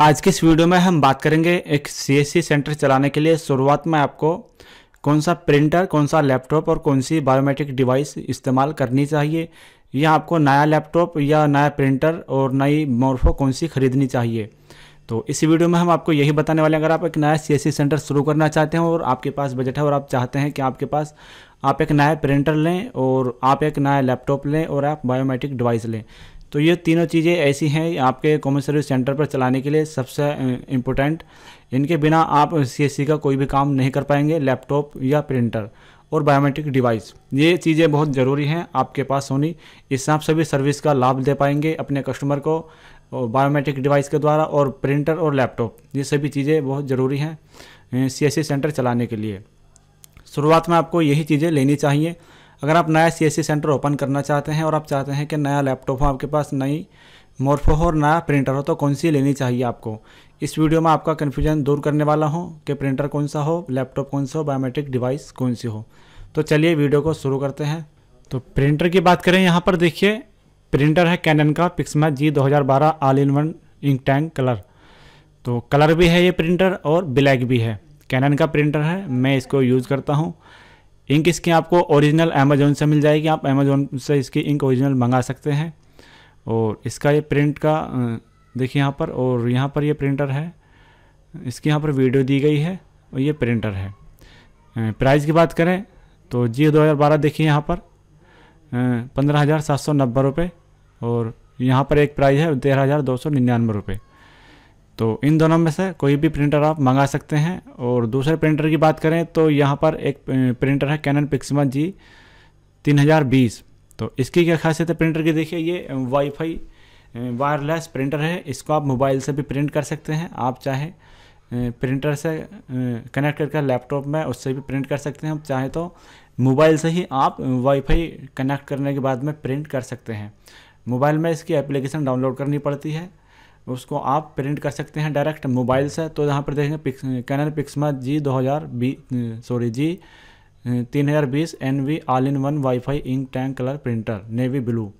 आज के इस वीडियो में हम बात करेंगे एक सी सेंटर चलाने के लिए शुरुआत में आपको कौन सा प्रिंटर कौन सा लैपटॉप और कौन सी बायोमेट्रिक डिवाइस इस्तेमाल करनी चाहिए या आपको नया लैपटॉप या नया प्रिंटर और नई मोर्फो कौन सी खरीदनी चाहिए तो इस वीडियो में हम आपको यही बताने वाले हैं अगर आप एक नया सी सेंटर शुरू करना चाहते हैं और आपके पास बजट है और आप चाहते हैं कि आपके पास आप एक नया प्रिंटर लें और आप एक नया लैपटॉप लें और आप बायोमेट्रिक डिवाइस लें तो ये तीनों चीज़ें ऐसी हैं आपके कॉमन सर्विस सेंटर पर चलाने के लिए सबसे इम्पोर्टेंट इनके बिना आप सी का कोई भी काम नहीं कर पाएंगे लैपटॉप या प्रिंटर और बायोमेट्रिक डिवाइस ये चीज़ें बहुत ज़रूरी हैं आपके पास होनी इससे आप सभी सर्विस का लाभ दे पाएंगे अपने कस्टमर को बायोमेट्रिक डिवाइस के द्वारा और प्रिंटर और लैपटॉप ये सभी चीज़ें बहुत ज़रूरी हैं सी सेंटर चलाने के लिए शुरुआत में आपको यही चीज़ें लेनी चाहिए अगर आप नया सी सेंटर ओपन करना चाहते हैं और आप चाहते हैं कि नया लैपटॉप हो आपके पास नई मोरफो हो और नया प्रिंटर हो तो कौन सी लेनी चाहिए आपको इस वीडियो में आपका कन्फ्यूजन दूर करने वाला हूँ कि प्रिंटर कौन सा हो लैपटॉप कौन सा हो बायोमेट्रिक डिवाइस कौन सी हो तो चलिए वीडियो को शुरू करते हैं तो प्रिंटर की बात करें यहाँ पर देखिए प्रिंटर है कैनन का Pixma G 2012 all in one ink tank colour तो कलर भी है ये प्रिंटर और ब्लैक भी है कैनन का प्रिंटर है मैं इसको यूज़ करता हूँ इंक इसकी आपको ओरिजिनल अमेजोन से मिल जाएगी आप अमेजोन से इसकी इंक ओरिजिनल मंगा सकते हैं और इसका ये प्रिंट का देखिए यहाँ पर और यहाँ पर ये प्रिंटर है इसकी यहाँ पर वीडियो दी गई है और ये प्रिंटर है प्राइस की बात करें तो जी दो हज़ार बारह देखिए यहाँ पर पंद्रह हज़ार सात सौ नब्बे रुपये और यहाँ पर एक प्राइस है तेरह हज़ार दो सौ निन्यानवे रुपये तो इन दोनों में से कोई भी प्रिंटर आप मंगा सकते हैं और दूसरे प्रिंटर की बात करें तो यहाँ पर एक प्रिंटर है कैनन पिक्समा जी 3020 तो इसकी क्या खासियत है प्रिंटर की देखिए ये वाईफाई वायरलेस प्रिंटर है इसको आप मोबाइल से भी प्रिंट कर सकते हैं आप चाहे प्रिंटर से कनेक्ट करके लैपटॉप में उससे भी प्रिंट कर सकते हैं आप चाहे तो मोबाइल से ही आप वाईफाई कनेक्ट करने के बाद में प्रिंट कर सकते हैं मोबाइल में इसकी एप्लीकेशन डाउनलोड करनी पड़ती है उसको आप प्रिंट कर सकते हैं डायरेक्ट मोबाइल से तो यहाँ पर देखेंगे पिक्स, कैनन पिक्समा जी दो हज़ार बी सॉरी जी तीन हज़ार बीस N V all in one wifi ink tank colour printer navy blue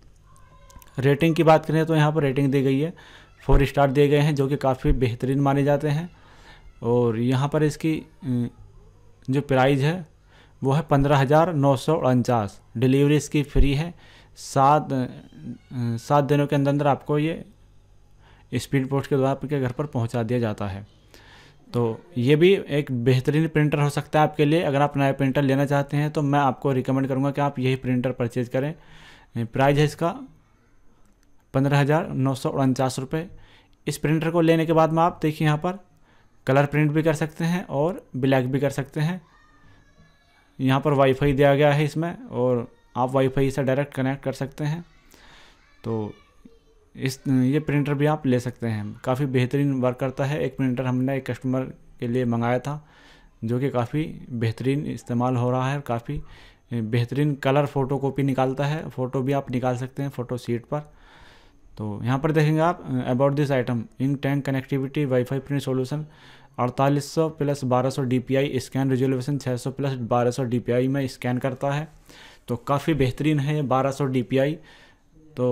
rating की बात करें तो यहाँ पर रेटिंग दी गई है फोर स्टार दिए गए हैं जो कि काफ़ी बेहतरीन माने जाते हैं और यहाँ पर इसकी जो प्राइज़ है वो है पंद्रह हज़ार नौ सौ उनचास डिलीवरी इसकी फ्री है सात सात दिनों के अंदर अंदर आपको ये स्पीड पोस्ट के द्वारा आपके घर पर पहुंचा दिया जाता है तो ये भी एक बेहतरीन प्रिंटर हो सकता है आपके लिए अगर आप नया प्रिंटर लेना चाहते हैं तो मैं आपको रिकमेंड करूँगा कि आप यही प्रिंटर परचेज करें प्राइज़ है इसका पंद्रह हज़ार नौ सौ उनचास रुपये इस प्रिंटर को लेने के बाद में आप देखिए यहाँ पर कलर प्रिंट भी कर सकते हैं और ब्लैक भी कर सकते हैं यहाँ पर वाईफाई दिया गया है इसमें और आप वाईफाई से डायरेक्ट कनेक्ट कर सकते हैं तो इस ये प्रिंटर भी आप ले सकते हैं काफ़ी बेहतरीन वर्क करता है एक प्रिंटर हमने एक कस्टमर के लिए मंगाया था जो कि काफ़ी बेहतरीन इस्तेमाल हो रहा है काफ़ी बेहतरीन कलर फ़ोटो कॉपी निकालता है फ़ोटो भी आप निकाल सकते हैं फ़ोटो सीट पर तो यहाँ पर देखेंगे आप about this item ink tank connectivity wifi print solution 4800 plus 1200 DPI scan resolution 600 plus 1200 DPI में स्कैन करता है तो काफ़ी बेहतरीन है ये बारह डीपीआई तो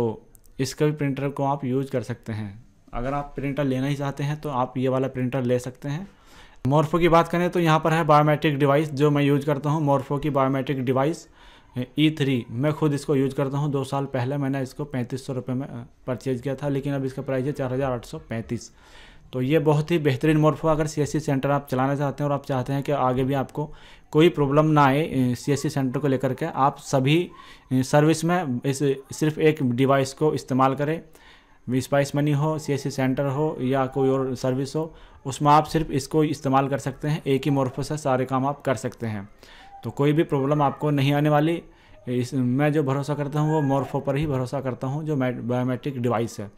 इसका भी प्रिंटर को आप यूज कर सकते हैं अगर आप प्रिंटर लेना ही चाहते हैं तो आप ये वाला प्रिंटर ले सकते हैं मोरफो की बात करें तो यहाँ पर है बायोमेट्रिक डिवाइस जो मैं यूज करता हूँ मोरफो की बायोमेट्रिक डिवाइस ई थ्री मैं खुद इसको यूज करता हूँ दो साल पहले मैंने इसको पैंतीस सौ रुपये में परचेज़ किया था लेकिन अब इसका प्राइस है चार हज़ार आठ सौ पैंतीस तो ये बहुत ही बेहतरीन मोर्फ अगर सी सेंटर आप चलाना चाहते हैं और आप चाहते हैं कि आगे भी आपको कोई प्रॉब्लम ना आए सी सेंटर को लेकर के आप सभी सर्विस में इस सिर्फ एक डिवाइस को इस्तेमाल करें स्पाइस मनी हो सी सेंटर हो या कोई और सर्विस हो उसमें आप सिर्फ इसको इस्तेमाल कर सकते हैं एक ही मोर्फो से सारे काम आप कर सकते हैं तो कोई भी प्रॉब्लम आपको नहीं आने वाली इस मैं जो भरोसा करता हूँ वो मोर्फो पर ही भरोसा करता हूँ जो बायोमेट्रिक डिवाइस है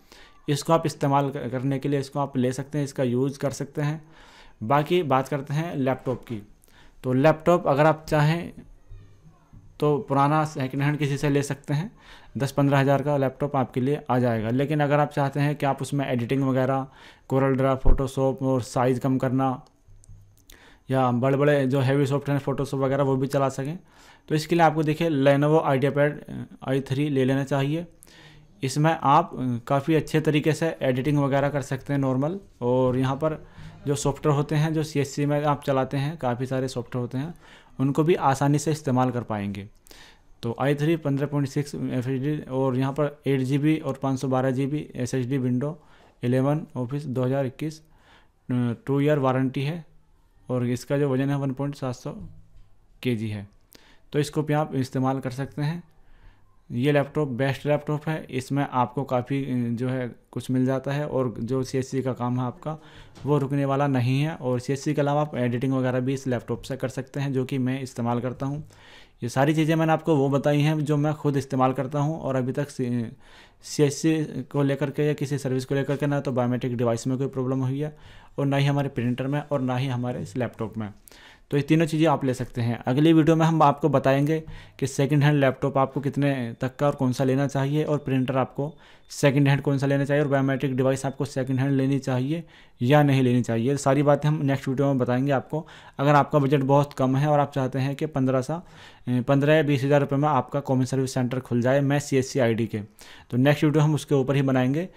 इसको आप इस्तेमाल करने के लिए इसको आप ले सकते हैं इसका यूज़ कर सकते हैं बाकी बात करते हैं लैपटॉप की तो लैपटॉप अगर आप चाहें तो पुराना सेकेंड हैंड किसी से ले सकते हैं दस पंद्रह हज़ार का लैपटॉप आपके लिए आ जाएगा लेकिन अगर आप चाहते हैं कि आप उसमें एडिटिंग वगैरह कोरल ड्रा फोटोशॉप और साइज़ कम करना या बड़े बड़े जो हैवी सॉफ्टवेयर फोटोशॉप वगैरह वो भी चला सकें तो इसके लिए आपको देखिए Lenovo IdeaPad i three ले लेना चाहिए इसमें आप काफ़ी अच्छे तरीके से एडिटिंग वगैरह कर सकते हैं नॉर्मल और यहाँ पर जो सॉफ्टवेयर होते हैं जो सी में आप चलाते हैं काफ़ी सारे सॉफ्टवेयर होते हैं उनको भी आसानी से इस्तेमाल कर पाएंगे तो आई थ्री पंद्रह पॉइंट सिक्स एफ और यहाँ पर एट जी बी और पाँच सौ बारह G B S H D window eleven office दो हज़ार इक्कीस टू ईयर वारंटी है और इसका जो वज़न है वन पॉइंट सात सौ के जी है तो इसको भी आप इस्तेमाल कर सकते हैं ये लैपटॉप बेस्ट लैपटॉप है इसमें आपको काफ़ी जो है कुछ मिल जाता है और जो सी का काम है आपका वो रुकने वाला नहीं है और सी के अलावा आप एडिटिंग वगैरह भी इस लैपटॉप से कर सकते हैं जो कि मैं इस्तेमाल करता हूँ ये सारी चीज़ें मैंने आपको वो बताई हैं जो मैं खुद इस्तेमाल करता हूँ और अभी तक सी एस सी को लेकर के या किसी सर्विस को लेकर के ना तो बायोमेट्रिक डिवाइस में कोई प्रॉब्लम हुई है और ना ही हमारे प्रिंटर में और ना ही हमारे इस लैपटॉप में तो ये तीनों चीज़ें आप ले सकते हैं अगली वीडियो में हम आपको बताएंगे कि सेकेंड हैंड लैपटॉप आपको कितने तक का और कौन सा लेना चाहिए और प्रिंटर आपको सेकेंड हैंड कौन सा लेना चाहिए और बायोमेट्रिक डिवाइस आपको सेकेंड हैंड लेनी चाहिए या नहीं लेनी चाहिए सारी बातें हम नेक्स्ट वीडियो में बताएंगे आपको अगर आपका बजट बहुत कम है और आप चाहते हैं कि पंद्रह सा पंद्रह या बीस हज़ार रुपये में आपका कॉमन सर्विस सेंटर खुल जाए मैं सी एस के तो नेक्स्ट वीडियो हम उसके ऊपर ही बनाएंगे